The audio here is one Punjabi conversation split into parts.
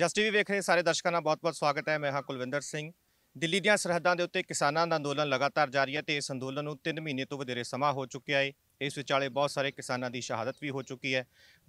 ਜਸ ਟੀਵੀ ਵੇਖ ਰਹੇ ਸਾਰੇ ਦਰਸ਼ਕਾਂ ਦਾ ਬਹੁਤ-ਬਹੁਤ ਸਵਾਗਤ ਹੈ ਮੈਂ ਹਾਂ ਕੁਲਵਿੰਦਰ ਸਿੰਘ ਦਿੱਲੀ ਦੀਆਂ ਸਰਹੱਦਾਂ ਦੇ ਉੱਤੇ ਕਿਸਾਨਾਂ ਦਾ ਅੰਦੋਲਨ ਲਗਾਤਾਰ ਜਾਰੀ ਹੈ ਤੇ ਇਸ ਅੰਦੋਲਨ ਨੂੰ 3 ਮਹੀਨੇ ਤੋਂ ਵਧੇਰੇ ਸਮਾਂ ਹੋ ਚੁੱਕਿਆ ਹੈ ਇਸ ਵਿਚਾਲੇ ਬਹੁਤ ਸਾਰੇ ਕਿਸਾਨਾਂ ਦੀ ਸ਼ਹਾਦਤ ਵੀ ਹੋ ਚੁੱਕੀ ਹੈ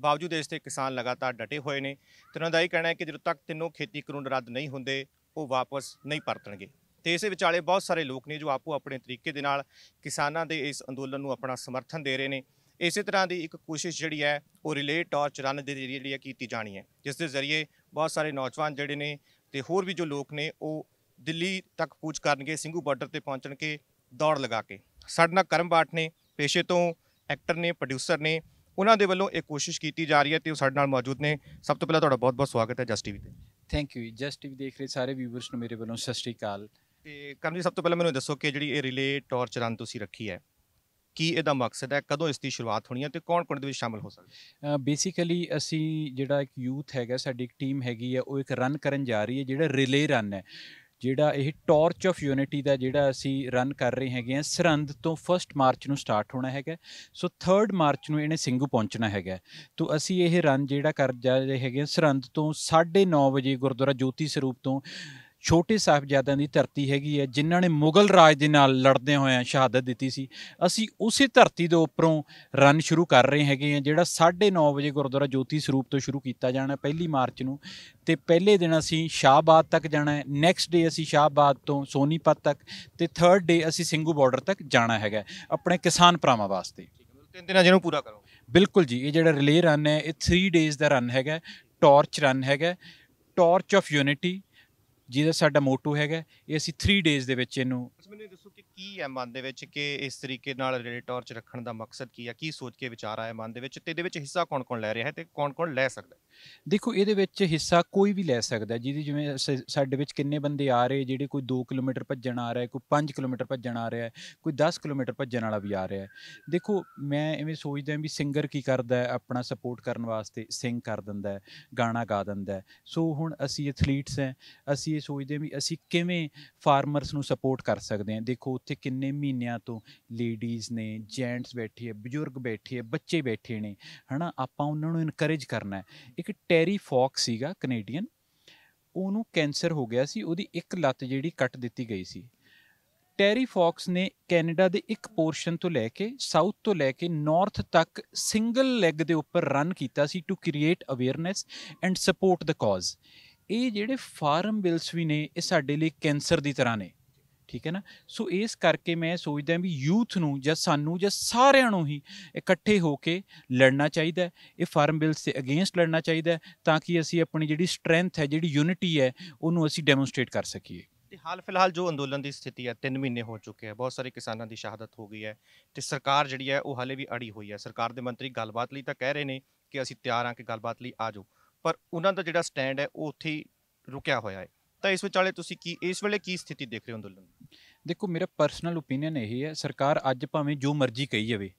ਬਾਵਜੂਦ ਇਸ ਤੇ ਕਿਸਾਨ ਲਗਾਤਾਰ ਡਟੇ ਹੋਏ ਨੇ ਤੇ ਉਹਨਾਂ ਦਾ ਇਹ ਕਹਿਣਾ ਹੈ ਕਿ ਜਦੋਂ ਤੱਕ ਤਿੰਨੋਂ ਖੇਤੀ ਕਾਨੂੰਨ ਰੱਦ ਨਹੀਂ ਹੁੰਦੇ ਉਹ ਵਾਪਸ ਨਹੀਂ ਪਰਤਣਗੇ ਤੇ ਇਸੇ ਵਿਚਾਲੇ ਬਹੁਤ ਸਾਰੇ ਲੋਕ ਨੇ ਜੋ ਆਪੋ ਆਪਣੇ ਤਰੀਕੇ ਦੇ ਨਾਲ ਕਿਸਾਨਾਂ ਦੇ ਇਸ ਅੰਦੋਲਨ ਨੂੰ ਆਪਣਾ ਸਮਰਥਨ ਦੇ ਰਹੇ ਨੇ ਇਸੇ ਤਰ੍ਹਾਂ ਦੀ ਇੱਕ ਕੋਸ਼ਿਸ਼ ਜਿਹੜੀ ਹੈ ਉਹ ਰਿਲੇ ਟਾਰਚ ਰਨ ਦੇ ਜ਼ਰੀਏ ਕੀਤੀ ਜਾਣੀ ਹੈ ਜਿਸ ਦੇ ਜ਼ਰੀਏ ਬਹੁਤ ਸਾਰੇ ਨੌਜਵਾਨ ਜਿਹੜੇ ਨੇ ਤੇ ਹੋਰ ਵੀ ਜੋ ਲੋਕ ਨੇ ਉਹ ਦਿੱਲੀ ਤੱਕ ਕੂਚ ਕਰਨਗੇ ਸਿੰਘੂ ਬਾਰਡਰ ਤੇ ਪਹੁੰਚਣਗੇ ਦੌੜ ਲਗਾ ਕੇ ਸਾਡੇ ਨਾਲ ਕਰਮ ਬਾਟ ਨੇ ਪੇਸ਼ੇ ਤੋਂ ਐਕਟਰ ਨੇ ਪ੍ਰੋਡਿਊਸਰ ਨੇ ਉਹਨਾਂ ਦੇ ਵੱਲੋਂ ਇਹ ਕੋਸ਼ਿਸ਼ ਕੀਤੀ ਜਾ ਰਹੀ ਹੈ ਤੇ ਉਹ ਸਾਡੇ ਨਾਲ ਮੌਜੂਦ ਨੇ ਸਭ ਤੋਂ ਪਹਿਲਾਂ ਤੁਹਾਡਾ ਬਹੁਤ-ਬਹੁਤ ਸਵਾਗਤ ਹੈ ਜਸਟ ਟੀਵੀ ਤੇ ਥੈਂਕ ਯੂ ਜਸਟ ਟੀਵੀ ਦੇਖ ਰਹੇ ਸਾਰੇ ਵੀਵਰਸ ਨੂੰ ਮੇਰੇ ਵੱਲੋਂ ਸਤਿ ਸ਼੍ਰੀ ਅਕਾਲ ਤੇ ਕਰਮ ਜੀ ਸਭ ਤੋਂ ਪਹਿਲਾਂ ਮੈਨੂੰ ਦੱਸੋ ਕਿ ਜਿਹੜੀ ਇਹ ਰਿਲੇ ਟਾਰਚ ਰਨ ਤੁਸੀਂ ਰੱਖੀ ਹੈ ਕੀ ਇਹਦਾ ਮਕਸਦ ਹੈ ਕਦੋਂ ਇਸ ਦੀ ਸ਼ੁਰੂਆਤ ਹੋਣੀ ਹੈ ਤੇ ਕੌਣ-ਕੌਣ ਦੇ ਵਿੱਚ ਸ਼ਾਮਲ ਹੋ ਸਕਦਾ ਬੇਸਿਕਲੀ ਅਸੀਂ ਜਿਹੜਾ ਇੱਕ ਯੂਥ ਹੈਗਾ ਸਾਡੀ ਇੱਕ ਟੀਮ ਹੈਗੀ ਹੈ ਉਹ ਇੱਕ ਰਨ ਕਰਨ ਜਾ ਰਹੀ ਹੈ ਜਿਹੜਾ ਰਿਲੇ ਰਨ ਹੈ ਜਿਹੜਾ ਇਹ ਟਾਰਚ ਆਫ ਯੂਨਿਟੀ ਦਾ ਜਿਹੜਾ ਅਸੀਂ ਰਨ ਕਰ ਰਹੇ ਹੈਗੇ ਆ ਸਰੰਦ ਤੋਂ 1 ਮਾਰਚ ਨੂੰ ਸਟਾਰਟ ਹੋਣਾ ਹੈਗਾ ਸੋ 3 ਮਾਰਚ ਨੂੰ ਇਹਨੇ ਸਿੰਘੂ ਪਹੁੰਚਣਾ ਹੈਗਾ ਤੋਂ ਅਸੀਂ ਇਹ ਰਨ ਜਿਹੜਾ ਕਰ ਜਾ ਰਹੇ ਹੈਗੇ ਸਰੰਦ ਤੋਂ 9:30 ਵਜੇ ਗੁਰਦੁਆਰਾ ਜੋਤੀ ਸਰੂਪ ਤੋਂ ਛੋਟੇ ਸਾਹਿਬਜ਼ਾਦਿਆਂ ਦੀ ਧਰਤੀ ਹੈਗੀ ਹੈ ਜਿਨ੍ਹਾਂ ਨੇ ਮੁਗਲ ਰਾਜ ਦੇ ਨਾਲ ਲੜਦੇ ਹੋਏ ਸ਼ਹਾਦਤ ਦਿੱਤੀ ਸੀ ਅਸੀਂ ਉਸੇ ਧਰਤੀ ਦੇ ਉੱਪਰੋਂ ਰਨ ਸ਼ੁਰੂ ਕਰ ਰਹੇ ਹੈਗੇ ਆ ਜਿਹੜਾ 9:30 ਵਜੇ ਗੁਰਦੁਆਰਾ ਜੋਤੀ ਸਰੂਪ ਤੋਂ ਸ਼ੁਰੂ ਕੀਤਾ ਜਾਣਾ ਪਹਿਲੀ ਮਾਰਚ ਨੂੰ ਤੇ ਪਹਿਲੇ ਦਿਨ ਅਸੀਂ ਸ਼ਾਹਬਾਦ ਤੱਕ ਜਾਣਾ ਹੈ ਨੈਕਸਟ ਡੇ ਅਸੀਂ ਸ਼ਾਹਬਾਦ ਤੋਂ ਸੋਨੀਪਤ ਤੱਕ ਤੇ 3rd ਡੇ ਅਸੀਂ ਸਿੰਘੂ ਬਾਰਡਰ ਤੱਕ ਜਾਣਾ ਹੈਗਾ ਆਪਣੇ ਕਿਸਾਨ ਭਰਾਵਾਂ ਵਾਸਤੇ ਤਿੰਨ ਦਿਨਾਂ ਜਿਹਨੂੰ ਪੂਰਾ ਕਰੋ ਬਿਲਕੁਲ ਜੀ ਇਹ ਜਿਹੜਾ ਰਿਲੇ ਰਨ ਹੈ ਇਹ 3 ਡੇਜ਼ ਦਾ ਰਨ ਹੈਗਾ ਟਾਰਚ ਰਨ ਹੈਗਾ ਟਾਰਚ ਆਫ ਯੂਨਿਟੀ ਜਿਹਦਾ ਸਾਡਾ ਮੋਟੋ ਹੈਗਾ ਇਹ ਅਸੀਂ 3 ਡੇਜ਼ ਦੇ ਵਿੱਚ ਇਹਨੂੰ ਮੈਨੂੰ ਦੱਸੋ ਕਿ ਕੀ ਹੈ ਮਨ ਦੇ ਵਿੱਚ ਕਿ ਇਸ ਤਰੀਕੇ ਨਾਲ ਰੇਡੀ ਟਾਰਚ ਰੱਖਣ ਦਾ ਮਕਸਦ ਕੀ ਹੈ ਕੀ ਸੋਚ ਕੇ ਵਿਚਾਰ ਆਇਆ ਮਨ ਦੇ ਵਿੱਚ ਤੇ ਇਹਦੇ ਵਿੱਚ ਹਿੱਸਾ ਕੌਣ-ਕੌਣ ਲੈ ਰਿਹਾ ਹੈ ਤੇ ਕੌਣ-ਕੌਣ ਲੈ ਸਕਦਾ ਹੈ ਦੇਖੋ ਇਹਦੇ ਵਿੱਚ ਹਿੱਸਾ ਕੋਈ ਵੀ ਲੈ ਸਕਦਾ ਜਿਹਦੀ ਜਿਵੇਂ ਸਾਡੇ ਵਿੱਚ ਕਿੰਨੇ ਬੰਦੇ ਆ ਰਹੇ ਜਿਹੜੇ ਕੋਈ 2 ਕਿਲੋਮੀਟਰ ਭੱਜਣ ਆ ਰਿਹਾ ਕੋਈ 5 ਕਿਲੋਮੀਟਰ ਭੱਜਣ ਆ ਰਿਹਾ ਕੋਈ 10 ਕਿਲੋਮੀਟਰ ਭੱਜਣ ਵਾਲਾ ਵੀ ਆ ਰਿਹਾ ਦੇਖੋ ਮੈਂ ਐਵੇਂ ਸੋਚਦਾ ਵੀ ਸਿੰਗਰ ਕੀ ਕਰਦਾ ਹੈ ਆਪਣਾ ਸਪੋਰਟ ਕਰਨ ਵਾਸਤੇ ਸਿੰਗ ਕਰ ਦਿੰਦਾ ਹੈ ਗਾਣਾ ਗਾ ਦਿੰਦਾ ਹੈ ਸੋ ਹੁਣ ਅਸੀਂ ਐਥਲੀਟਸ ਹੈ ਅਸੀਂ ਇਹ ਸੋਚਦੇ ਵੀ ਅਸੀਂ ਕਿਵੇਂ ਫਾਰਮਰਸ ਨੂੰ ਸਪੋਰਟ ਕਰ ਸਕਦੇ ਹਾਂ ਦੇਖੋ ਉੱਥੇ ਇੱਥੇ ਕਿੰਨੇ ਮਹੀਨਿਆਂ ਤੋਂ ਲੇਡੀਜ਼ ਨੇ ਜੈਂਟਸ ਬੈਠੇ ਹੈ ਬਜ਼ੁਰਗ ਬੈਠੇ ਹੈ ਬੱਚੇ ਬੈਠੇ ਨੇ ਹਨਾ ਆਪਾਂ ਉਹਨਾਂ ਨੂੰ ਇਨਕਰੇਜ ਕਰਨਾ ਹੈ ਇੱਕ ਟੈਰੀ ਫੌਕਸ ਸੀਗਾ ਕੈਨੇਡੀਅਨ ਉਹਨੂੰ ਕੈਂਸਰ ਹੋ ਗਿਆ ਸੀ ਉਹਦੀ ਇੱਕ ਲੱਤ ਜਿਹੜੀ ਕੱਟ ਦਿੱਤੀ ਗਈ ਸੀ ਟੈਰੀ ਫੌਕਸ ਨੇ ਕੈਨੇਡਾ ਦੇ ਇੱਕ ਪੋਰਸ਼ਨ ਤੋਂ ਲੈ ਕੇ ਸਾਊਥ ਤੋਂ ਲੈ ਕੇ ਨਾਰਥ ਤੱਕ ਸਿੰਗਲ ਲੈਗ ਦੇ ਉੱਪਰ ਰਨ ਕੀਤਾ ਸੀ to create awareness and support the cause ਇਹ ਜਿਹੜੇ ਫਾਰਮ ਬਿਲਸ ਵੀ ਨੇ ਇਹ ਸਾਡੇ ਲਈ ਕੈਂਸਰ ਦੀ ਤਰ੍ਹਾਂ ਨੇ ਠੀਕ ਹੈ ਨਾ ਸੋ ਇਸ ਕਰਕੇ ਮੈਂ ਸੋਚਦਾ ਵੀ ਯੂਥ ਨੂੰ ਜਾਂ ਸਾਨੂੰ ਜਾਂ ਸਾਰਿਆਂ ਨੂੰ ਹੀ ਇਕੱਠੇ ਹੋ ਕੇ ਲੜਨਾ ਚਾਹੀਦਾ ਇਹ ਫਾਰਮ ਬਿਲਸ ਦੇ ਅਗੇਂਸਟ ਲੜਨਾ ਚਾਹੀਦਾ ਤਾਂ ਕਿ ਅਸੀਂ ਆਪਣੀ ਜਿਹੜੀ ਸਟਰੈਂਥ ਹੈ ਜਿਹੜੀ ਯੂਨਿਟੀ ਹੈ ਉਹਨੂੰ ਅਸੀਂ ਡੈਮੋਨਸਟ੍ਰੇਟ ਕਰ ਸਕੀਏ ਤੇ ਹਾਲ ਫਿਲਹਾਲ ਜੋ ਅੰਦੋਲਨ ਦੀ ਸਥਿਤੀ ਹੈ 3 ਮਹੀਨੇ ਹੋ ਚੁੱਕੇ ਹੈ ਬਹੁਤ ਸਾਰੇ ਕਿਸਾਨਾਂ ਦੀ ਸ਼ਹਾਦਤ ਹੋ ਗਈ ਹੈ ਤੇ ਸਰਕਾਰ ਜਿਹੜੀ ਹੈ ਉਹ ਹਾਲੇ ਵੀ ਅੜੀ ਹੋਈ ਹੈ ਸਰਕਾਰ ਦੇ ਮੰਤਰੀ ਗੱਲਬਾਤ ਲਈ ਤਾਂ ਕਹਿ ਰਹੇ ਨੇ ਕਿ ਅਸੀਂ ਤਿਆਰ ਹਾਂ ਕਿ ਗੱਲਬਾਤ ਲਈ ਆਜੋ ਪਰ ਉਹਨਾਂ ਦਾ ਜਿਹੜਾ ਸਟੈਂਡ ਹੈ ਉਹ ਉੱਥੇ ਰੁਕਿਆ ਹੋਇਆ ਹੈ ਤਾਂ ਇਸ ਵਿਚਾਲੇ ਤੁਸੀਂ ਕੀ ਇਸ ਵੇਲੇ ਕੀ ਸਥਿਤੀ ਦੇਖ ਰਹੇ ਹੋ ਅੰਦੋਲਨ ਦੀ ਦੇਖੋ ਮੇਰਾ ਪਰਸਨਲ ਓਪੀਨੀਅਨ ਇਹ ਹੈ ਸਰਕਾਰ ਅੱਜ ਭਾਵੇਂ ਜੋ ਮਰਜ਼ੀ ਕਹੀ ਜਾਵੇ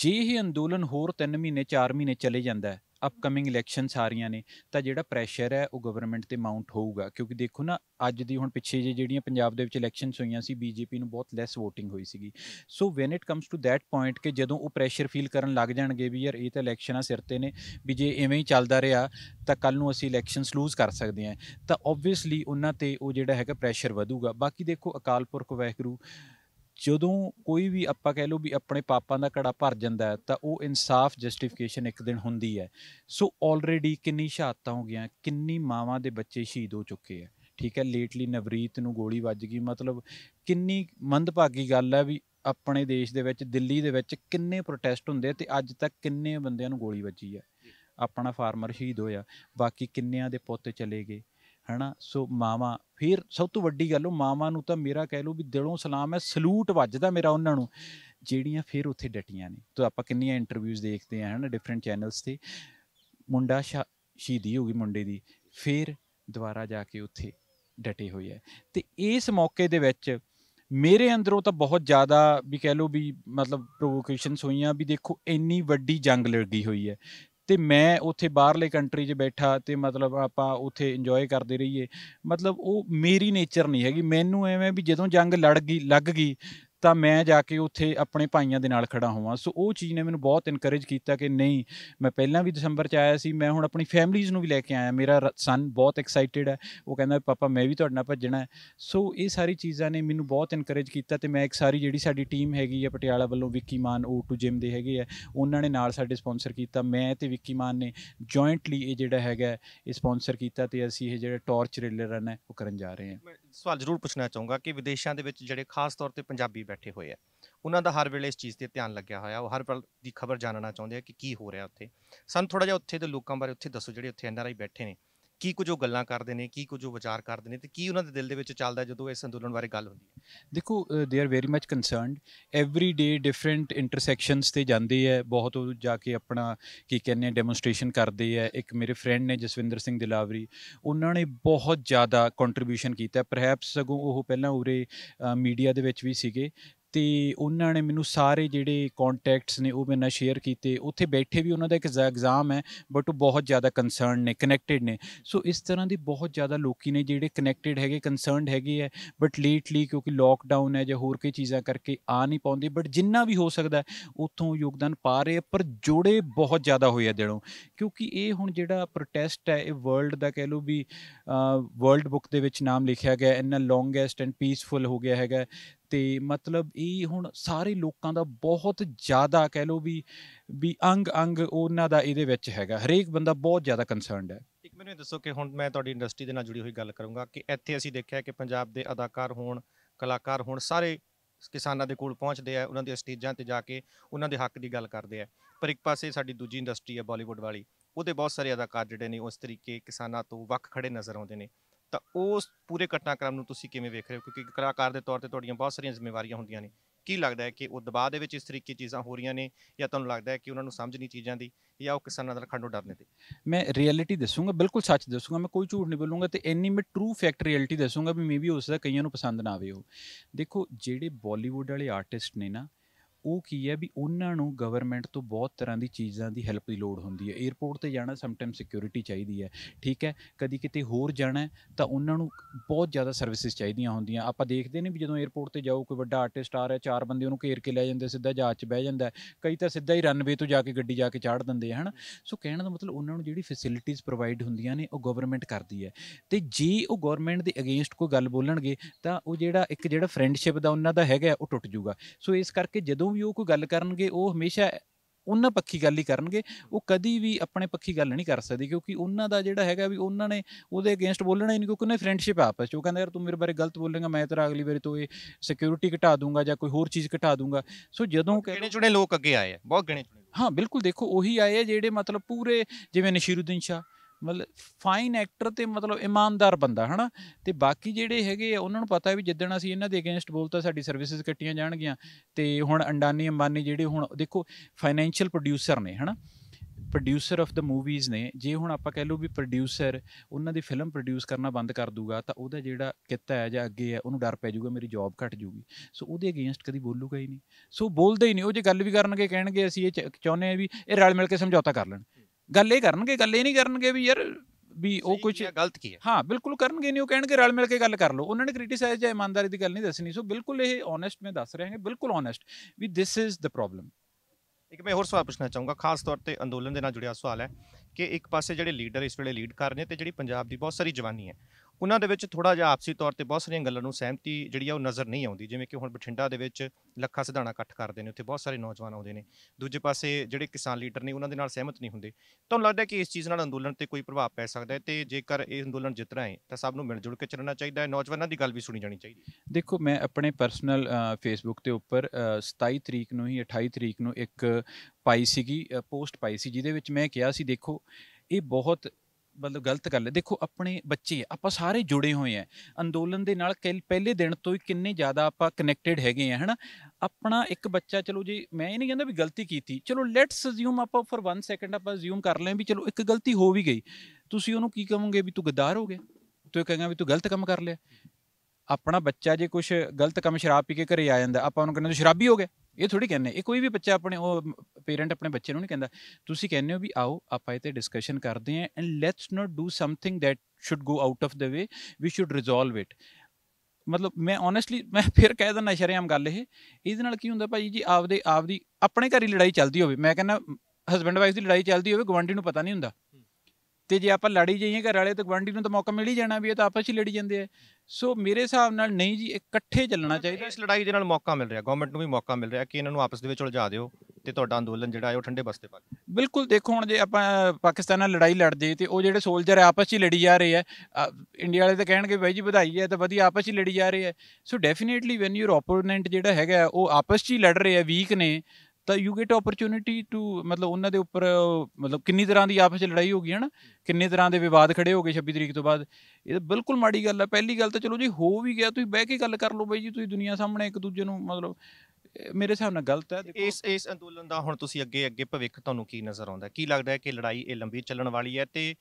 ਜੇ ਇਹ ਅੰਦੋਲਨ ਹੋਰ 3 ਮਹੀਨੇ 4 ਮਹੀਨੇ ਚੱਲੇ ਜਾਂਦਾ ਹੈ ਅਪਕਮਿੰਗ ਇਲੈਕਸ਼ਨਸ ਆ ਰਹੀਆਂ ਨੇ ਤਾਂ ਜਿਹੜਾ ਪ੍ਰੈਸ਼ਰ ਹੈ ਉਹ ਗਵਰਨਮੈਂਟ ਤੇ ਮਾਊਂਟ ਹੋਊਗਾ ਕਿਉਂਕਿ ਦੇਖੋ ਨਾ ਅੱਜ ਦੀ ਹੁਣ ਪਿੱਛੇ ਜੇ ਜਿਹੜੀਆਂ ਪੰਜਾਬ ਦੇ ਵਿੱਚ ਇਲੈਕਸ਼ਨਸ ਹੋਈਆਂ ਸੀ ਬੀਜੇਪੀ ਨੂੰ ਬਹੁਤ ਲੈਸ VOTING ਹੋਈ ਸੀਗੀ so when it comes to that point ਕਿ ਜਦੋਂ ਉਹ ਪ੍ਰੈਸ਼ਰ ਫੀਲ ਕਰਨ ਲੱਗ ਜਾਣਗੇ ਵੀ ਯਾਰ ਇਹ ਤਾਂ ਆ ਸਿਰ ਤੇ ਨੇ ਵੀ ਜੇ ਐਵੇਂ ਹੀ ਚੱਲਦਾ ਰਿਹਾ ਤਾਂ ਕੱਲ ਨੂੰ ਅਸੀਂ ਇਲੈਕਸ਼ਨਸ ਲੂਜ਼ ਕਰ ਸਕਦੇ ਹਾਂ ਤਾਂ ਆਬਵੀਅਸਲੀ ਉਹਨਾਂ ਤੇ ਉਹ ਜਿਹੜਾ ਹੈਗਾ ਪ੍ਰੈਸ਼ਰ ਵਧੂਗਾ ਬਾਕੀ ਦੇਖੋ ਅਕਾਲਪੁਰਖ ਵੈਗਰੂ ਜਦੋਂ ਕੋਈ ਵੀ ਆਪਾਂ ਕਹਿ ਲਓ ਵੀ ਆਪਣੇ ਪਾਪਾਂ ਦਾ ਘੜਾ ਭਰ ਜਾਂਦਾ ਹੈ ਤਾਂ ਉਹ ਇਨਸਾਫ ਜਸਟੀਫਿਕੇਸ਼ਨ ਇੱਕ ਦਿਨ ਹੁੰਦੀ ਹੈ ਸੋ ਆਲਰੇਡੀ ਕਿੰਨੀ ਸ਼ਹਾਦਤਾਂ ਹੋ ਗਈਆਂ ਕਿੰਨੀ ਮਾਵਾਂ ਦੇ ਬੱਚੇ ਸ਼ਹੀਦ ਹੋ ਚੁੱਕੇ ਆ ਠੀਕ ਹੈ ਲੇਟਲੀ ਨਵਰੀਤ ਨੂੰ ਗੋਲੀ ਵੱਜ ਗਈ ਮਤਲਬ ਕਿੰਨੀ ਮੰਦਭਾਗੀ ਗੱਲ ਹੈ ਵੀ ਆਪਣੇ ਦੇਸ਼ ਦੇ ਵਿੱਚ ਦਿੱਲੀ ਦੇ ਵਿੱਚ ਕਿੰਨੇ ਪ੍ਰੋਟੈਸਟ ਹੁੰਦੇ ਤੇ ਅੱਜ ਤੱਕ ਕਿੰਨੇ ਬੰਦਿਆਂ ਨੂੰ ਗੋਲੀ ਵੱਜੀ ਆ ਆਪਣਾ ਫਾਰਮਰ ਸ਼ਹੀਦ ਹੋਇਆ ਬਾਕੀ ਕਿੰਨਿਆਂ ਦੇ ਪੁੱਤ ਚਲੇ ਗਏ ਹਨਾ ਸੋ ਮਾਵਾ ਫਿਰ ਸਭ ਤੋਂ ਵੱਡੀ ਗੱਲ ਉਹ ਮਾਵਾ ਨੂੰ ਤਾਂ ਮੇਰਾ ਕਹਿ ਲਓ ਵੀ ਦਿਲੋਂ ਸਲਾਮ ਹੈ ਸਲੂਟ ਵੱਜਦਾ ਮੇਰਾ ਉਹਨਾਂ ਨੂੰ ਜਿਹੜੀਆਂ ਫਿਰ ਉੱਥੇ ਡਟੀਆਂ ਨੇ ਤੋ ਆਪਾਂ ਕਿੰਨੀਆਂ ਇੰਟਰਵਿਊਜ਼ ਦੇਖਦੇ ਆ ਹਨਾ ਡਿਫਰੈਂਟ ਚੈਨਲਸ ਤੇ ਮੁੰਡਾ ਸ਼ਹੀਦੀ ਹੋ ਗਈ ਮੁੰਡੇ ਦੀ ਫਿਰ ਦੁਬਾਰਾ ਜਾ ਕੇ ਉੱਥੇ ਡਟੇ ਹੋਏ ਹੈ ਤੇ ਇਸ ਮੌਕੇ ਦੇ ਵਿੱਚ ਮੇਰੇ ਅੰਦਰੋਂ ਤਾਂ ਬਹੁਤ ਜ਼ਿਆਦਾ ਵੀ ਕਹਿ ਲਓ ਵੀ ਮਤਲਬ ਪ੍ਰੋਵੋਕੇਸ਼ਨਸ ਹੋਈਆਂ ਵੀ ਦੇਖੋ ਇੰਨੀ ਵੱਡੀ ਜੰਗ ਲੜੀ ਹੋਈ ਹੈ ਤੇ ਮੈਂ ਉੱਥੇ ਬਾਹਰਲੇ ਕੰਟਰੀ 'ਚ ਬੈਠਾ ਤੇ ਮਤਲਬ ਆਪਾਂ ਉੱਥੇ ਇੰਜੋਏ ਕਰਦੇ ਰਹੀਏ ਮਤਲਬ ਉਹ ਮੇਰੀ ਨੇਚਰ ਨਹੀਂ ਹੈਗੀ ਮੈਨੂੰ ਐਵੇਂ ਵੀ ਜਦੋਂ ਜੰਗ ਲੜ ਗਈ ਲੱਗ ਗਈ ਤਾਂ ਮੈਂ ਜਾ ਕੇ ਉੱਥੇ ਆਪਣੇ ਭਾਈਆਂ ਦੇ ਨਾਲ ਖੜਾ ਹੋਵਾਂ ਸੋ ਉਹ ਚੀਜ਼ ਨੇ ਮੈਨੂੰ ਬਹੁਤ ਇਨਕਰੇਜ ਕੀਤਾ ਕਿ ਨਹੀਂ ਮੈਂ ਪਹਿਲਾਂ ਵੀ ਦਸੰਬਰ 'ਚ ਆਇਆ ਸੀ ਮੈਂ ਹੁਣ ਆਪਣੀ ਫੈਮਲੀਜ਼ ਨੂੰ ਵੀ ਲੈ ਕੇ ਆਇਆ ਮੇਰਾ ਸਨ ਬਹੁਤ ਐਕਸਾਈਟਿਡ ਹੈ ਉਹ ਕਹਿੰਦਾ ਪਾਪਾ ਮੈਂ ਵੀ ਤੁਹਾਡੇ ਨਾਲ ਭੱਜਣਾ ਸੋ ਇਹ ਸਾਰੀ ਚੀਜ਼ਾਂ ਨੇ ਮੈਨੂੰ ਬਹੁਤ ਇਨਕਰੇਜ ਕੀਤਾ ਤੇ ਮੈਂ ਇੱਕ ਸਾਰੀ ਜਿਹੜੀ ਸਾਡੀ ਟੀਮ ਹੈਗੀ ਹੈ ਪਟਿਆਲਾ ਵੱਲੋਂ ਵਿੱਕੀ ਮਾਨ O2 ਜਿਮ ਦੇ ਹੈਗੇ ਆ ਉਹਨਾਂ ਨੇ ਨਾਲ ਸਾਡੇ ਸਪான்ਸਰ ਕੀਤਾ ਮੈਂ ਤੇ ਵਿੱਕੀ ਮਾਨ ਨੇ ਜੁਆਇੰਟਲੀ ਇਹ ਜਿਹੜਾ ਹੈਗਾ ਇਹ ਸਪான்ਸਰ ਕੀਤਾ ਤੇ ਅਸੀਂ ਇਹ ਜਿਹੜਾ ਟਾਰਚ ਰੇਲਰ ਰਨ ਹੈ ਉਹ ਕਰਨ ਜਾ ਰਹੇ ਹਾਂ ਸਵਾਲ ਜ਼ਰੂਰ ਪੁੱਛਣਾ ਚਾਹੂੰਗਾ ਕਿ ਵਿਦੇਸ਼ਾਂ ਦੇ ਵਿੱਚ ਜਿਹੜੇ ਖਾਸ ਤੌਰ ਤੇ ਪੰਜਾਬੀ ਬੈਠੇ ਹੋਏ ਆ ਉਹਨਾਂ ਦਾ ਹਰ ਵੇਲੇ ਇਸ ਚੀਜ਼ ਤੇ ਧਿਆਨ ਲੱਗਿਆ ਹੋਇਆ ਉਹ ਹਰ ਪਲ ਦੀ ਖਬਰ ਜਾਣਨਾ ਚਾਹੁੰਦੇ ਆ ਕਿ ਕੀ ਹੋ ਰਿਹਾ ਉੱਥੇ ਸਾਨੂੰ ਥੋੜਾ ਜਿਹਾ ਉੱਥੇ ਦੇ ਲੋਕਾਂ ਬਾਰੇ ਉੱਥੇ ਦੱਸੋ ਜਿਹੜੇ ਉੱਥੇ ਐਨਆਰਆਈ ਬੈਠੇ ਨੇ ਕੀ ਕੁਝ ਉਹ ਗੱਲਾਂ ਕਰਦੇ ਨੇ ਕੀ ਕੁਝ ਉਹ ਵਿਚਾਰ ਕਰਦੇ ਨੇ ਤੇ ਕੀ ਉਹਨਾਂ ਦੇ ਦਿਲ ਦੇ ਵਿੱਚ ਚੱਲਦਾ ਜਦੋਂ ਇਸ ਅੰਦੋਲਨ ਬਾਰੇ ਗੱਲ ਹੁੰਦੀ ਹੈ ਦੇਖੋ they are very much concerned every day different intersections ਤੇ ਜਾਂਦੇ ਆ ਬਹੁਤ ਉਹ ਜਾ ਕੇ ਆਪਣਾ ਕੀ ਕਹਿੰਦੇ ਆ ਡੈਮੋਨਸਟ੍ਰੇਸ਼ਨ ਕਰਦੇ ਆ ਇੱਕ ਮੇਰੇ ਫਰੈਂਡ ਨੇ ਜਸਵਿੰਦਰ ਸਿੰਘ ਦਿਲਾਵਰੀ ਉਹਨਾਂ ਨੇ ਬਹੁਤ ਜ਼ਿਆਦਾ ਕੰਟਰੀਬਿਊਸ਼ਨ ਕੀਤਾ ਪਰਹੈਪਸ ਸਗੋਂ ਉਹ ਪਹਿਲਾਂ ਉਰੇ ਮੀਡੀਆ ਦੇ ਵਿੱਚ ਵੀ ਸੀਗੇ ਤੇ ਉਹਨਾਂ ਨੇ ਮੈਨੂੰ ਸਾਰੇ ਜਿਹੜੇ ਕੰਟੈਕਟਸ ਨੇ ਉਹ ਮੈਨਾਂ ਸ਼ੇਅਰ ਕੀਤੇ ਉੱਥੇ ਬੈਠੇ ਵੀ ਉਹਨਾਂ ਦਾ ਇੱਕ ਐਗਜ਼ਾਮ ਹੈ ਬਟ ਉਹ ਬਹੁਤ ਜ਼ਿਆਦਾ ਕਨਸਰਨ ਨੇ ਕਨੈਕਟਡ ਨੇ ਸੋ ਇਸ ਤਰ੍ਹਾਂ ਦੀ ਬਹੁਤ ਜ਼ਿਆਦਾ ਲੋਕੀ ਨੇ ਜਿਹੜੇ ਕਨੈਕਟਡ ਹੈਗੇ ਕਨਸਰਨਡ ਹੈਗੇ ਹੈ ਬਟ ਲੇਟਲੀ ਕਿਉਂਕਿ ਲੋਕਡਾਊਨ ਹੈ ਜਾਂ ਹੋਰ ਕੀ ਚੀਜ਼ਾਂ ਕਰਕੇ ਆ ਨਹੀਂ ਪਾਉਂਦੇ ਬਟ ਜਿੰਨਾ ਵੀ ਹੋ ਸਕਦਾ ਉਥੋਂ ਯੋਗਦਾਨ ਪਾ ਰਹੇ ਪਰ ਜੋੜੇ ਬਹੁਤ ਜ਼ਿਆਦਾ ਹੋਏ ਆ ਦਿਨੋਂ ਕਿਉਂਕਿ ਇਹ ਹੁਣ ਜਿਹੜਾ ਪ੍ਰੋਟੈਸਟ ਹੈ ਇਹ ਵਰਲਡ ਦਾ ਕਹਿ ਲਓ ਵੀ ਵਰਲਡ ਬੁੱਕ ਦੇ ਵਿੱਚ ਨਾਮ ਲਿਖਿਆ ਗਿਆ ਇੰਨਾ ਲੌਂਗੈਸਟ ਐਂਡ ਪੀਸਫੁਲ ਹੋ ਗਿਆ ਹੈਗਾ ਤੇ ਮਤਲਬ ਇਹ ਹੁਣ ਸਾਰੇ ਲੋਕਾਂ ਦਾ ਬਹੁਤ ਜ਼ਿਆਦਾ ਕਹਿ ਲੋ ਵੀ ਵੀ ਅੰਗ ਅੰਗ ਉਹਨਾਂ ਦਾ ਇਹਦੇ ਵਿੱਚ ਹੈਗਾ ਹਰੇਕ ਬੰਦਾ ਬਹੁਤ ਜ਼ਿਆਦਾ ਕਨਸਰਨਡ ਹੈ ਇੱਕ ਮੈਨੂੰ ਦੱਸੋ ਕਿ ਹੁਣ ਮੈਂ ਤੁਹਾਡੀ ਇੰਡਸਟਰੀ ਦੇ ਨਾਲ ਜੁੜੀ ਹੋਈ ਗੱਲ ਕਰੂੰਗਾ ਕਿ ਇੱਥੇ ਅਸੀਂ ਦੇਖਿਆ ਕਿ ਪੰਜਾਬ ਦੇ ਅਦਾਕਾਰ ਹੋਣ ਕਲਾਕਾਰ ਹੋਣ ਸਾਰੇ ਕਿਸਾਨਾਂ ਦੇ ਕੋਲ ਪਹੁੰਚਦੇ ਆ ਉਹਨਾਂ ਦੀਆਂ ਸਟੇਜਾਂ ਤੇ ਜਾ ਕੇ ਉਹਨਾਂ ਦੇ ਹੱਕ ਦੀ ਗੱਲ ਕਰਦੇ ਆ ਪਰ ਇੱਕ ਪਾਸੇ ਸਾਡੀ ਦੂਜੀ ਇੰਡਸਟਰੀ ਹੈ ਬਾਲੀਵੁੱਡ ਵਾਲੀ ਉਹਦੇ ਬਹੁਤ ਸਾਰੇ ਅਦਾਕਾਰ ਜਿਹੜੇ ਨੇ ਉਸ ਤਰੀਕੇ ਕਿਸਾਨਾਂ ਤੋਂ ਵੱਖ ਖੜੇ ਨਜ਼ਰ ਆਉਂਦੇ ਨੇ ਤਾਂ ਉਸ ਪੂਰੇ ਘਟਨਾਕ੍ਰਮ ਨੂੰ ਤੁਸੀਂ ਕਿਵੇਂ ਵੇਖ ਰਹੇ ਹੋ ਕਿਉਂਕਿ ਕਲਾਕਾਰ ਦੇ ਤੌਰ ਤੇ ਤੁਹਾਡੀਆਂ ਬਹੁਤ ਸਾਰੀਆਂ ਜ਼ਿੰਮੇਵਾਰੀਆਂ ਹੁੰਦੀਆਂ ਨੇ ਕੀ ਲੱਗਦਾ ਹੈ ਕਿ ਉਹ ਦਬਾਅ ਦੇ ਵਿੱਚ ਇਸ ਤਰੀਕੇ ਚੀਜ਼ਾਂ ਹੋ ਰਹੀਆਂ ਨੇ ਜਾਂ ਤੁਹਾਨੂੰ ਲੱਗਦਾ ਹੈ ਕਿ ਉਹਨਾਂ ਨੂੰ ਸਮਝ ਨਹੀਂ ਚੀਜ਼ਾਂ ਦੀ ਜਾਂ ਉਹ ਕਿਸਾਨਾਂ ਨਾਲ ਖੰਡੋ ਡਰਨੇ ਤੇ ਮੈਂ ਰਿਐਲਿਟੀ ਦੱਸੂਗਾ ਬਿਲਕੁਲ ਸੱਚ ਦੱਸੂਗਾ ਮੈਂ ਕੋਈ ਝੂਠ ਨਹੀਂ ਬੋਲੂਗਾ ਤੇ ਐਨੀ ਮੈਂ ਟਰੂ ਫੈਕਟ ਰਿਐਲਿਟੀ ਦੱਸੂਗਾ ਵੀ ਮੇਬੀ ਉਸ ਦਾ ਕਈਆਂ ਨੂੰ ਪਸੰਦ ਨਾ ਆਵੇ ਉਹ ਦੇਖੋ ਜਿਹੜੇ ਬਾਲੀਵੁੱਡ ਵਾਲੇ ਆਰਟਿਸਟ ਨੇ ਨਾ ਉਹ ਕੀ ਹੈ ਵੀ ਉਹਨਾਂ ਨੂੰ ਗਵਰਨਮੈਂਟ ਤੋਂ ਬਹੁਤ ਤਰ੍ਹਾਂ ਦੀ ਚੀਜ਼ਾਂ ਦੀ ਹੈਲਪ ਦੀ ਲੋੜ ਹੁੰਦੀ ਹੈ 에어ਪੋਰਟ ਤੇ ਜਾਣਾ ਸਮ ਟਾਈਮ ਸਿਕਿਉਰਿਟੀ ਚਾਹੀਦੀ ਹੈ ਠੀਕ ਹੈ ਕਦੀ ਕਿਤੇ ਹੋਰ ਜਾਣਾ ਤਾਂ ਉਹਨਾਂ ਨੂੰ ਬਹੁਤ ਜ਼ਿਆਦਾ ਸਰਵਿਸਿਜ਼ ਚਾਹੀਦੀਆਂ ਹੁੰਦੀਆਂ ਆਪਾਂ ਦੇਖਦੇ ਨੇ ਵੀ ਜਦੋਂ 에어ਪੋਰਟ ਤੇ ਜਾਓ ਕੋਈ ਵੱਡਾ ਆਰਟਿਸਟ ਆ ਰਿਹਾ ਚਾਰ ਬੰਦੇ ਉਹਨੂੰ ਘੇਰ ਕੇ ਲੈ ਜਾਂਦੇ ਸਿੱਧਾ ਜਹਾਜ਼ 'ਚ ਬਹਿ ਜਾਂਦਾ ਕਈ ਤਾਂ ਸਿੱਧਾ ਹੀ ਰਨਵੇ ਤੋਂ ਜਾ ਕੇ ਗੱਡੀ ਜਾ ਕੇ ਚਾੜ ਦਿੰਦੇ ਹਨ ਸੋ ਕਹਿਣ ਦਾ ਮਤਲਬ ਉਹਨਾਂ ਨੂੰ ਜਿਹੜੀ ਫੈਸਿਲਿਟੀਜ਼ ਪ੍ਰੋਵਾਈਡ ਹੁੰਦੀਆਂ ਨੇ ਉਹ ਗਵਰਨਮੈਂਟ ਕਰਦੀ ਹੈ ਤੇ ਜੇ ਉਹ ਗਵਰਨਮੈਂਟ ਦੇ ਅਗੇਂਸਟ ਕੋਈ ਗੱਲ ਬੋਲਣਗੇ ਤਾਂ ਉਹ ਜਿਹੜਾ ਇੱਕ ਜਿਹੜਾ ਫਰੈਂਡਸ਼ਿਪ ਦਾ ਉਹਨਾਂ ਦਾ ਹੈਗਾ ਉਹ ਟੁੱਟ ਜਾਊਗਾ ਸੋ ਇਸ ਕਰਕੇ ਜਦੋਂ ਜਦੋਂ ਵੀ ਉਹ ਕੋਈ ਗੱਲ ਕਰਨਗੇ ਉਹ ਹਮੇਸ਼ਾ ਉਹਨਾਂ ਪੱਖੀ ਗੱਲ ਹੀ ਕਰਨਗੇ ਉਹ ਕਦੀ ਵੀ ਆਪਣੇ ਪੱਖੀ ਗੱਲ ਨਹੀਂ ਕਰ ਸਕਦੇ ਕਿਉਂਕਿ ਉਹਨਾਂ ਦਾ ਜਿਹੜਾ ਹੈਗਾ ਵੀ ਉਹਨਾਂ ਨੇ ਉਹਦੇ ਅਗੇਂਸਟ ਬੋਲਣਾ ਹੀ ਨਹੀਂ ਕਿਉਂਕਿ ਉਹਨੇ ਫਰੈਂਡਸ਼ਿਪ ਆਪਸ ਚ ਉਹ ਕਹਿੰਦਾ ਯਾਰ ਤੂੰ ਮੇਰੇ ਬਾਰੇ ਗਲਤ ਬੋਲੇਗਾ ਮੈਂ ਤੇਰਾ ਅਗਲੀ ਵਾਰੀ ਤੋਂ ਇਹ ਸਿਕਿਉਰਿਟੀ ਘਟਾ ਦੂੰਗਾ ਜਾਂ ਕੋਈ ਹੋਰ ਚੀਜ਼ ਘਟਾ ਦੂੰਗਾ ਸੋ ਜਦੋਂ ਕਿਹੜੇ ਚੁਣੇ ਲੋਕ ਅੱਗੇ ਆਏ ਆ ਬਹੁਤ ਗਿਣੇ ਚੁਣੇ ਹਾਂ ਬਿਲਕੁਲ ਦੇਖੋ ਉਹੀ ਆਏ ਆ ਜਿਹੜੇ ਮਤਲਬ ਪੂਰੇ ਜਿਵੇਂ ਨਸ਼ੀਰੁਦੀਨ ਸ਼ਾ ਮਤਲਬ ਫਾਈਨ ਐਕਟਰ ਤੇ ਮਤਲਬ ਇਮਾਨਦਾਰ ਬੰਦਾ ਹਨਾ ਤੇ ਬਾਕੀ ਜਿਹੜੇ ਹੈਗੇ ਆ ਉਹਨਾਂ ਨੂੰ ਪਤਾ ਹੈ ਵੀ ਜਿੱਦਣ ਅਸੀਂ ਇਹਨਾਂ ਦੇ ਅਗੇਂਸਟ ਬੋਲਤਾ ਸਾਡੀ ਸਰਵਿਸਿਜ਼ ਕੱਟੀਆਂ ਜਾਣਗੀਆਂ ਤੇ ਹੁਣ ਅੰਡਾਨੀ ਅੰਬਾਨੀ ਜਿਹੜੇ ਹੁਣ ਦੇਖੋ ਫਾਈਨੈਂਸ਼ੀਅਲ ਪ੍ਰੋਡਿਊਸਰ ਨੇ ਹਨਾ ਪ੍ਰੋਡਿਊਸਰ ਆਫ ਦ ਮੂਵੀਜ਼ ਨੇ ਜੇ ਹੁਣ ਆਪਾਂ ਕਹਿ ਲਓ ਵੀ ਪ੍ਰੋਡਿਊਸਰ ਉਹਨਾਂ ਦੀ ਫਿਲਮ ਪ੍ਰੋਡਿਊਸ ਕਰਨਾ ਬੰਦ ਕਰ ਦੂਗਾ ਤਾਂ ਉਹਦਾ ਜਿਹੜਾ ਕਿੱਤਾ ਹੈ ਜਾਂ ਅੱਗੇ ਹੈ ਉਹਨੂੰ ਡਰ ਪੈ ਜਾਊਗਾ ਮੇਰੀ ਜੌਬ ਘਟ ਜਾਊਗੀ ਸੋ ਉਹਦੇ ਅਗੇਂਸਟ ਕਦੀ ਬੋਲੂਗਾ ਹੀ ਨਹੀਂ ਸੋ ਬੋਲਦੇ ਹੀ ਨਹੀਂ ਉਹ ਜੇ ਗੱਲ ਵੀ ਕਰਨਗੇ ਕਹਿਣਗੇ ਅਸੀਂ ਇਹ ਚਾਹੁੰਦੇ ਆ ਵੀ ਇਹ ਰਲ ਮਿਲ ਕੇ ਸਮਝੌਤਾ ਕਰ ਲੈਣ ਗੱਲ ਇਹ ਕਰਨਗੇ ਗੱਲ ਇਹ ਨਹੀਂ ਕਰਨਗੇ ਵੀ ਯਾਰ ਵੀ ਉਹ ਕੁਝ ਗਲਤ ਕੀ ਹੈ ਹਾਂ ਬਿਲਕੁਲ ਕਰਨਗੇ ਨਹੀਂ ਉਹ ਕਹਿਣਗੇ ਰਲ ਮਿਲ ਕੇ ਗੱਲ ਕਰ ਲਓ ਉਹਨਾਂ ਨੇ ਕ੍ਰਿਟਿਸਾਈਜ਼ ਜਾਂ ਇਮਾਨਦਾਰੀ ਦੀ ਗੱਲ ਨਹੀਂ ਦੱਸਣੀ ਸੋ ਬਿਲਕੁਲ ਇਹ ਓਨੈਸਟ ਮੈਂ ਦੱਸ ਰਹੇ ਹਾਂ ਬਿਲਕੁਲ ਓਨੈਸਟ ਵੀ ਥਿਸ ਇਜ਼ ਦ ਪ੍ਰੋਬਲਮ ਇੱਕ ਮੈਂ ਹੋਰ ਸਵਾਲ ਪੁੱਛਣਾ ਚਾਹੂੰਗਾ ਖਾਸ ਤੌਰ ਤੇ ਅੰਦੋਲਨ ਦੇ ਨਾਲ ਜੁੜਿਆ ਸਵਾਲ ਹੈ ਕਿ ਇੱਕ ਪਾਸੇ ਜਿਹੜੇ ਲੀਡਰ ਇਸ ਵੇਲੇ ਲੀਡ ਕਰ ਰਹੇ ਨੇ ਤੇ ਜਿਹੜੀ ਪੰਜਾਬ ਦੀ ਬਹੁਤ ਸਾਰੀ ਜਵਾਨੀ ਹੈ ਉਹਨਾਂ ਦੇ ਵਿੱਚ ਥੋੜਾ ਜਿਹਾ ਆਪਸੀ ਤੌਰ ਤੇ ਬਹੁਤ ਸਾਰੀਆਂ ਗੱਲਾਂ ਨੂੰ ਸਹਿਮਤੀ ਜਿਹੜੀ ਆ ਉਹ ਨਜ਼ਰ ਨਹੀਂ ਆਉਂਦੀ ਜਿਵੇਂ ਕਿ ਹੁਣ ਬਠਿੰਡਾ ਦੇ ਵਿੱਚ ਲੱਖਾ ਸਿਧਾਣਾ ਇਕੱਠ ਕਰਦੇ ਨੇ ਉੱਥੇ ਬਹੁਤ ਸਾਰੇ ਨੌਜਵਾਨ ਆਉਂਦੇ ਨੇ ਦੂਜੇ ਪਾਸੇ ਜਿਹੜੇ ਕਿਸਾਨ ਲੀਡਰ ਨੇ ਉਹਨਾਂ ਦੇ ਨਾਲ ਸਹਿਮਤ ਨਹੀਂ ਹੁੰਦੇ ਤੁਹਾਨੂੰ ਲੱਗਦਾ ਕਿ ਇਸ ਚੀਜ਼ ਨਾਲ ਅੰਦੋਲਨ ਤੇ ਕੋਈ ਪ੍ਰਭਾਵ ਪੈ ਸਕਦਾ ਹੈ ਤੇ ਜੇਕਰ ਇਹ ਅੰਦੋਲਨ ਰਹਾ ਹੈ ਤਾਂ ਸਭ ਨੂੰ ਮਿਲ ਜੁਲ ਕੇ ਚੱਲਣਾ ਚਾਹੀਦਾ ਹੈ ਨੌਜਵਾਨਾਂ ਦੀ ਗੱਲ ਵੀ ਸੁਣੀ ਜਾਣੀ ਚਾਹੀਦੀ ਹੈ ਦੇਖੋ ਮੈਂ ਆਪਣੇ ਪਰਸਨਲ ਫੇਸਬੁੱਕ ਤੇ ਉੱਪਰ 27 ਤਰੀਕ ਨੂੰ ਹੀ 28 ਤਰੀਕ ਨੂੰ ਇੱਕ ਪਾਈ ਸੀਗੀ ਪੋਸਟ ਪਾਈ ਸੀ ਜਿਹਦੇ ਵਿੱਚ ਮੈਂ ਕਿਹਾ ਸੀ ਦੇਖੋ ਇਹ ਬਹੁਤ ਮਤਲਬ ਗਲਤ ਕਰ ਹੈ ਦੇਖੋ ਆਪਣੇ ਬੱਚੇ ਆਪਾਂ ਸਾਰੇ ਜੁੜੇ ਹੋਏ ਆ ਅੰਦੋਲਨ ਦੇ ਨਾਲ ਪਹਿਲੇ ਦਿਨ ਤੋਂ ਹੀ ਕਿੰਨੇ ਜ਼ਿਆਦਾ ਆਪਾਂ ਕਨੈਕਟਡ ਹੈਗੇ ਆ ਹਨਾ ਆਪਣਾ ਇੱਕ ਬੱਚਾ ਚਲੋ ਜੀ ਮੈਂ ਇਹ ਨਹੀਂ ਕਹਿੰਦਾ ਵੀ ਗਲਤੀ ਕੀਤੀ ਚਲੋ ਲੈਟਸ ਅਸਿਊਮ ਆਪਾਂ ਫॉर 1 ਸੈਕਿੰਡ ਆਪਾਂ ਅਸਿਊਮ ਕਰ ਲੈ ਵੀ ਚਲੋ ਇੱਕ ਗਲਤੀ ਹੋ ਵੀ ਗਈ ਤੁਸੀਂ ਉਹਨੂੰ ਕੀ ਕਹੋਗੇ ਵੀ ਤੂੰ ਗੱਦਾਰ ਹੋ ਗਿਆ ਤੂੰ ਕਹਿੰਗਾ ਵੀ ਤੂੰ ਗਲਤ ਕੰਮ ਕਰ ਲਿਆ ਆਪਣਾ ਬੱਚਾ ਜੇ ਕੁਝ ਗਲਤ ਕੰਮ ਸ਼ਰਾਬ ਪੀ ਕੇ ਘਰੇ ਆ ਜਾਂਦਾ ਆਪਾਂ ਉਹਨੂੰ ਕਹਿੰਦੇ ਸ਼ਰਾਬੀ ਹੋ ਗਿਆ ਇਹ ਥੋੜੀ ਕਹਿੰਨੇ ਇਹ ਕੋਈ ਵੀ ਬੱਚਾ ਆਪਣੇ ਉਹ ਪੇਰੈਂਟ ਆਪਣੇ ਬੱਚੇ ਨੂੰ ਨਹੀਂ ਕਹਿੰਦਾ ਤੁਸੀਂ ਕਹਿੰਦੇ ਹੋ ਵੀ ਆਓ ਆਪਾਂ ਇਹ ਤੇ ਡਿਸਕਸ਼ਨ ਕਰਦੇ ਆਂ and let's not do something that should go out of the way we should resolve it ਮਤਲਬ ਮੈਂ ਓਨੈਸਟਲੀ ਮੈਂ ਫਿਰ ਕਹਿ ਦਿੰਦਾ ਸ਼ਰਿਆਮ ਗੱਲ ਇਹ ਇਹਦੇ ਨਾਲ ਕੀ ਹੁੰਦਾ ਭਾਈ ਜੀ ਆਪਦੇ ਆਪਦੀ ਆਪਣੇ ਘਰ ਹੀ ਲੜਾਈ ਚੱਲਦੀ ਹੋਵੇ ਮੈਂ ਕਹਿੰਦਾ ਹਸਬੰਡ ਵਾਈਫ ਦੀ ਲੜਾਈ ਚੱਲਦੀ ਹੋਵੇ ਗਵਾਂਢੀ ਨੂੰ ਪਤਾ ਨਹੀਂ ਹੁੰਦਾ ਤੇ ਜੇ ਆਪਾਂ ਲੜੀ ਜਾਈਏ ਘਰ ਵਾਲੇ ਤੇ ਗਵੰਡੀ ਨੂੰ ਤਾਂ ਮੌਕਾ ਮਿਲ ਹੀ ਜਾਣਾ ਵੀ ਇਹ ਤਾਂ ਆਪਸ ਹੀ ਲੜੀ ਜਾਂਦੇ ਆ ਸੋ ਮੇਰੇ ਹਿਸਾਬ ਨਾਲ ਨਹੀਂ ਜੀ ਇਕੱਠੇ ਚੱਲਣਾ ਚਾਹੀਦਾ ਇਸ ਲੜਾਈ ਦੇ ਨਾਲ ਮੌਕਾ ਮਿਲ ਰਿਹਾ ਗਵਰਨਮੈਂਟ ਨੂੰ ਵੀ ਮੌਕਾ ਮਿਲ ਰਿਹਾ ਕਿ ਇਹਨਾਂ ਨੂੰ ਆਪਸ ਦੇ ਵਿੱਚ ਉਲਝਾ ਦਿਓ ਤੇ ਤੁਹਾਡਾ ਅੰਦੋਲਨ ਜਿਹੜਾ ਹੈ ਉਹ ਠੰਡੇ ਬਸਤੇ ਪਾ ਬਿਲਕੁਲ ਦੇਖੋ ਹੁਣ ਜੇ ਆਪਾਂ ਪਾਕਿਸਤਾਨ ਨਾਲ ਲੜਾਈ ਲੜਦੇ ਤੇ ਉਹ ਜਿਹੜੇ ਸੋਲਜਰ ਆਪਸ ਵਿੱਚ ਲੜੀ ਜਾ ਰਹੇ ਆ ਇੰਡੀਆ ਵਾਲੇ ਤਾਂ ਕਹਿਣਗੇ ਬਾਈ ਜੀ ਵਧਾਈ ਹੈ ਤਾਂ ਵਧੀਆ ਆਪਸ ਵਿੱਚ ਲੜੀ ਜਾ ਰਹੇ ਆ so definitely when your opponent ਜਿਹੜਾ ਹੈਗਾ ਉਹ ਆਪਸ ਵਿੱਚ ਹੀ ਲੜ ਰਹੇ ਆ ਵੀਕ ਨੇ ਤਾਂ ਯੂ ਗੈਟ ਓਪਰਚ्युनिटी ਟੂ ਮਤਲਬ ਉਹਨਾਂ ਦੇ ਉੱਪਰ ਮਤਲਬ ਕਿੰਨੀ ਤਰ੍ਹਾਂ ਦੀ ਆਪਸ ਵਿੱਚ ਲੜਾਈ ਹੋ ਗਈ ਹੈ ਨਾ ਕਿੰਨੇ ਤਰ੍ਹਾਂ ਦੇ ਵਿਵਾਦ ਖੜੇ ਹੋ ਗਏ 26 ਤਰੀਕ ਤੋਂ ਬਾਅਦ ਇਹ ਬਿਲਕੁਲ ਮਾੜੀ ਗੱਲ ਹੈ ਪਹਿਲੀ ਗੱਲ ਤਾਂ ਚਲੋ ਜੀ ਹੋ ਵੀ ਗਿਆ ਤੁਸੀਂ ਬਹਿ ਕੇ ਗੱਲ ਕਰ ਲਓ ਬਾਈ ਜੀ ਤੁਸੀਂ ਦੁਨੀਆ ਸਾਹਮਣੇ ਇੱਕ ਦੂਜੇ ਨੂੰ ਮਤਲਬ ਮੇਰੇ ਹਿਸਾਬ ਨਾਲ ਗਲਤ ਹੈ ਇਸ ਇਸ ਅੰਦੋਲਨ ਦਾ ਹੁਣ ਤੁਸੀਂ ਅੱਗੇ ਅੱਗੇ ਭਵਿੱਖ ਤੁਹਾਨੂੰ ਕੀ ਨਜ਼ਰ ਆਉਂਦਾ ਕੀ ਲੱਗਦਾ ਹੈ ਕਿ ਲੜਾਈ ਇਹ ਲੰਬੀ ਚੱਲਣ ਵਾਲੀ ਹੈ ਤੇ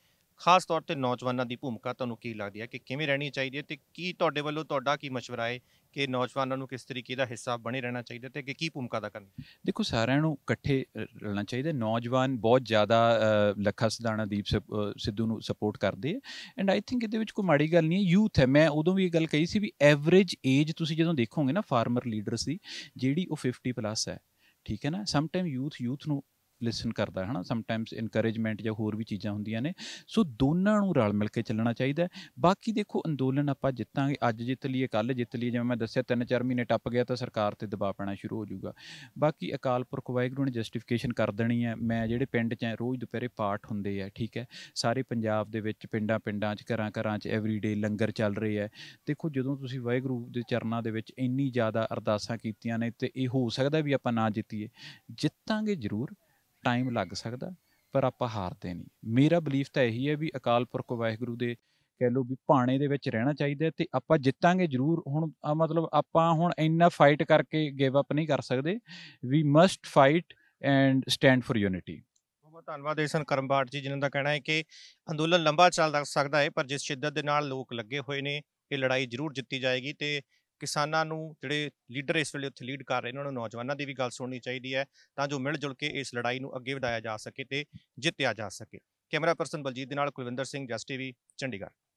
ਖਾਸ ਤੌਰ ਤੇ ਨੌਜਵਾਨਾਂ ਦੀ ਭੂਮਿਕਾ ਤੁਹਾਨੂੰ ਕੀ ਲੱਗਦੀ ਹੈ ਕਿ ਕਿਵੇਂ ਰਹਿਣੀ ਚਾਹੀਦੀ ਹੈ ਤੇ ਕੀ ਤੁਹਾਡੇ ਵੱਲੋਂ ਤੁਹਾਡਾ ਕੀ ਮਸ਼ਵਰਾ ਹੈ ਕਿ ਨੌਜਵਾਨਾਂ ਨੂੰ ਕਿਸ ਤਰੀਕੇ ਦਾ ਹਿੱਸਾ ਬਣੇ ਰਹਿਣਾ ਚਾਹੀਦਾ ਤੇ ਕਿ ਕੀ ਭੂਮਿਕਾ ਦਾ ਕਰਨੀ ਦੇਖੋ ਸਾਰਿਆਂ ਨੂੰ ਇਕੱਠੇ ਰਹਿਣਾ ਚਾਹੀਦਾ ਨੌਜਵਾਨ ਬਹੁਤ ਜ਼ਿਆਦਾ ਲੱਖਾ ਸਦਾਣਾ ਦੀਪ ਸਿੱਧੂ ਨੂੰ ਸਪੋਰਟ ਕਰਦੇ ਐ ਐਂਡ ਆਈ ਥਿੰਕ ਇਹਦੇ ਵਿੱਚ ਕੋਈ ਮਾੜੀ ਗੱਲ ਨਹੀਂ ਹੈ ਯੂਥ ਹੈ ਮੈਂ ਉਦੋਂ ਵੀ ਇਹ ਗੱਲ ਕਹੀ ਸੀ ਵੀ ਐਵਰੇਜ ਏਜ ਤੁਸੀਂ ਜਦੋਂ ਦੇਖੋਗੇ ਨਾ ਫਾਰਮਰ ਲੀਡਰਸ ਦੀ ਜਿਹੜੀ ਉਹ 50 ਪਲੱਸ ਹੈ ਠੀਕ ਹੈ ਨਾ ਸਮ ਟਾਈਮ ਯੂਥ ਯੂਥ ਨੂੰ ਲਿਸਨ ਕਰਦਾ ਹੈ ਨਾ ਸਮਟਾਈਮਸ ਇਨਕਰੇਜਮੈਂਟ ਜਾਂ ਹੋਰ ਵੀ ਚੀਜ਼ਾਂ ਹੁੰਦੀਆਂ ਨੇ ਸੋ ਦੋਨਾਂ ਨੂੰ ਰਲ ਮਿਲ ਕੇ ਚੱਲਣਾ ਚਾਹੀਦਾ ਬਾਕੀ ਦੇਖੋ ਅੰਦੋਲਨ ਆਪਾਂ ਜਿੱਤਾਂਗੇ ਅੱਜ ਜਿੱਤ ਲਈਏ ਕੱਲ ਜਿੱਤ ਲਈਏ ਜਿਵੇਂ ਮੈਂ ਦੱਸਿਆ 3-4 ਮਹੀਨੇ ਟੱਪ ਗਿਆ ਤਾਂ ਸਰਕਾਰ ਤੇ ਦਬਾਅ ਪੈਣਾ ਸ਼ੁਰੂ ਹੋ ਜਾਊਗਾ ਬਾਕੀ ਅਕਾਲ ਪੁਰਖ ਵਾਹਿਗੁਰੂ ਨੇ ਜਸਟੀਫਿਕੇਸ਼ਨ ਕਰ ਦੇਣੀ ਹੈ ਮੈਂ ਜਿਹੜੇ ਪਿੰਡ 'ਚ ਰੋਜ਼ ਦੁਪਹਿਰੇ ਪਾਠ ਹੁੰਦੇ ਆ ਠੀਕ ਹੈ ਸਾਰੇ ਪੰਜਾਬ ਦੇ ਵਿੱਚ ਪਿੰਡਾਂ ਪਿੰਡਾਂ 'ਚ ਘਰਾਂ ਘਰਾਂ 'ਚ ਐਵਰੀਡੇ ਲੰਗਰ ਚੱਲ ਰਹੇ ਆ ਦੇਖੋ ਜਦੋਂ ਤੁਸੀਂ ਵਾਹਿਗੁਰੂ ਦੇ ਚਰਨਾਂ ਦੇ ਵਿੱਚ ਇੰਨੀ ਜ਼ਿਆਦਾ ਅਰਦਾਸਾਂ ਕੀਤੀਆਂ ਨੇ ਤੇ ਇਹ ਹੋ ਸਕਦਾ ਵੀ ਆਪਾਂ ਨਾ ਜਿੱਤੀਏ ਜਿੱਤਾਂਗੇ ਜ਼ਰੂਰ ਟਾਈਮ ਲੱਗ ਸਕਦਾ ਪਰ ਆਪਾਂ ਹਾਰਦੇ ਨਹੀਂ ਮੇਰਾ ਬਲੀਫ ਤਾਂ ਇਹੀ ਹੈ ਵੀ ਅਕਾਲ ਪੁਰਖ ਵਾਹਿਗੁਰੂ ਦੇ ਕਹਿ ਲੋ ਵੀ ਪਾਣੇ ਦੇ ਵਿੱਚ ਰਹਿਣਾ ਚਾਹੀਦਾ ਤੇ ਆਪਾਂ ਜਿੱਤਾਂਗੇ ਜ਼ਰੂਰ ਹੁਣ ਮਤਲਬ ਆਪਾਂ ਹੁਣ ਇੰਨਾ ਫਾਈਟ ਕਰਕੇ ਗਿਵ ਅਪ ਨਹੀਂ ਕਰ ਸਕਦੇ we must fight and stand for unity ਬਹੁਤ ਧੰਨਵਾਦ ਏਸਨ ਕਰਮਬਾਟ ਜੀ ਜਿਨ੍ਹਾਂ ਦਾ ਕਹਿਣਾ ਹੈ ਕਿ ਅੰਦੋਲਨ ਲੰਬਾ ਚੱਲ ਸਕਦਾ ਹੈ ਪਰ ਜਿਸ ਸ਼ਿੱਦਤ ਦੇ ਨਾਲ ਲੋਕ ਲੱਗੇ ਹੋਏ ਨੇ ਇਹ ਲੜਾਈ ਜ਼ਰੂਰ ਜਿੱਤੀ ਜਾਏਗੀ ਤੇ ਕਿਸਾਨਾਂ ਨੂੰ ਜਿਹੜੇ ਲੀਡਰ ਇਸ ਵੇਲੇ ਉੱਥੇ ਲੀਡ ਕਰ ਰਹੇ ਨੇ ਉਹਨਾਂ ਨੂੰ ਨੌਜਵਾਨਾਂ ਦੀ ਵੀ ਗੱਲ ਸੁਣਨੀ ਚਾਹੀਦੀ ਹੈ ਤਾਂ ਜੋ ਮਿਲ ਜੁਲ ਕੇ ਇਸ ਲੜਾਈ ਨੂੰ ਅੱਗੇ ਵਧਾਇਆ ਜਾ ਸਕੇ ਤੇ ਜਿੱਤਿਆ ਜਾ ਸਕੇ ਕੈਮਰਾ ਪਰਸਨ ਬਲਜੀਤ ਦੇ ਨਾਲ ਕੁਲਵਿੰਦਰ ਸਿੰਘ ਜਸਟੀਵੀ ਚੰਡੀਗੜ੍ਹ